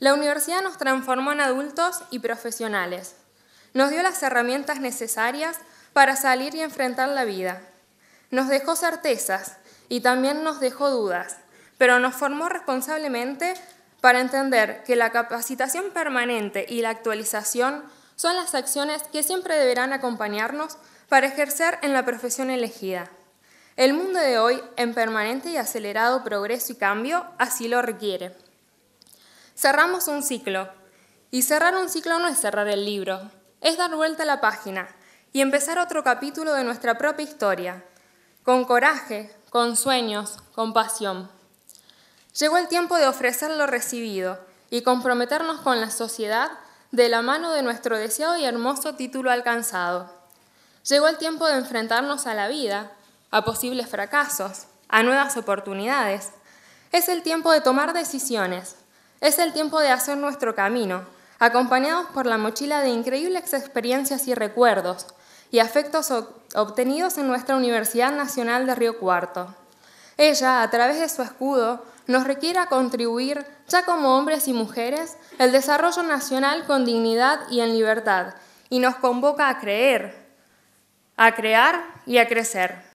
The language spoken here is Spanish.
La universidad nos transformó en adultos y profesionales. Nos dio las herramientas necesarias para salir y enfrentar la vida. Nos dejó certezas y también nos dejó dudas, pero nos formó responsablemente para entender que la capacitación permanente y la actualización son las acciones que siempre deberán acompañarnos para ejercer en la profesión elegida. El mundo de hoy, en permanente y acelerado progreso y cambio, así lo requiere. Cerramos un ciclo. Y cerrar un ciclo no es cerrar el libro, es dar vuelta a la página y empezar otro capítulo de nuestra propia historia, con coraje, con sueños, con pasión. Llegó el tiempo de ofrecer lo recibido y comprometernos con la sociedad de la mano de nuestro deseado y hermoso título alcanzado. Llegó el tiempo de enfrentarnos a la vida, a posibles fracasos, a nuevas oportunidades. Es el tiempo de tomar decisiones, es el tiempo de hacer nuestro camino, acompañados por la mochila de increíbles experiencias y recuerdos y afectos obtenidos en nuestra Universidad Nacional de Río Cuarto. Ella, a través de su escudo, nos requiere contribuir, ya como hombres y mujeres, el desarrollo nacional con dignidad y en libertad, y nos convoca a creer, a crear y a crecer.